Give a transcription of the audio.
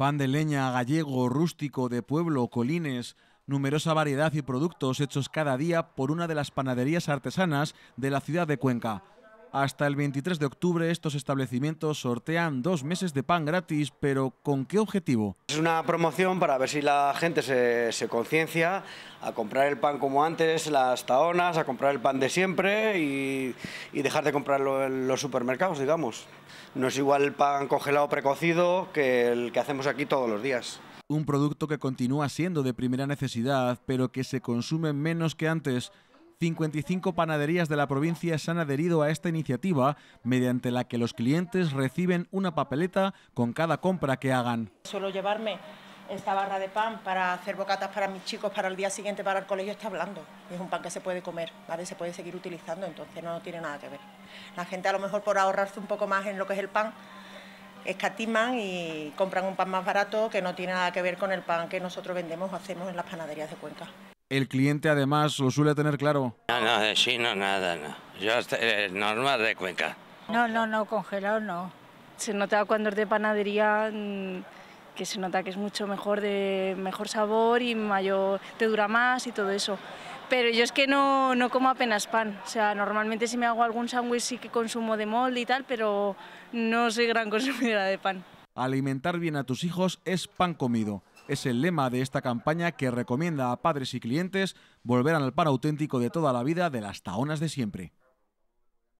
pan de leña gallego, rústico, de pueblo, colines, numerosa variedad y productos hechos cada día por una de las panaderías artesanas de la ciudad de Cuenca. Hasta el 23 de octubre estos establecimientos sortean dos meses de pan gratis, pero ¿con qué objetivo? Es una promoción para ver si la gente se, conciencia a comprar el pan como antes, las taonas, a comprar el pan de siempre y, y dejar de comprarlo en los supermercados, digamos. No es igual el pan congelado precocido que el que hacemos aquí todos los días un producto que continúa siendo de primera necesidad, pero que se consume menos que antes. 55 panaderías de la provincia se han adherido a esta iniciativa, mediante la que los clientes reciben una papeleta con cada compra que hagan. Suelo llevarme esta barra de pan para hacer bocatas para mis chicos para el día siguiente para el colegio está hablando. Es un pan que se puede comer, Se puede seguir utilizando, entonces no tiene nada que ver. La gente a lo mejor por ahorrarse un poco más en lo que es el pan, escatiman y compran un pan más barato que no tiene nada que ver con el pan que nosotros vendemos o hacemos en las panaderías de Cuenca el cliente además lo suele tener claro. No, no, sí, no, nada, no. Yo es eh, normal de Cuenca. No, no, no, congelado no. Se nota cuando es de panadería mm, que se nota que es mucho mejor de mejor sabor y mayor te dura más y todo eso. Pero yo es que no, no como apenas pan, o sea, normalmente si me hago algún sándwich sí que consumo de molde y tal, pero no soy gran consumidora de pan. Alimentar bien a tus hijos es pan comido es el lema de esta campaña que recomienda a padres y clientes volver al pan auténtico de toda la vida de las taonas de siempre.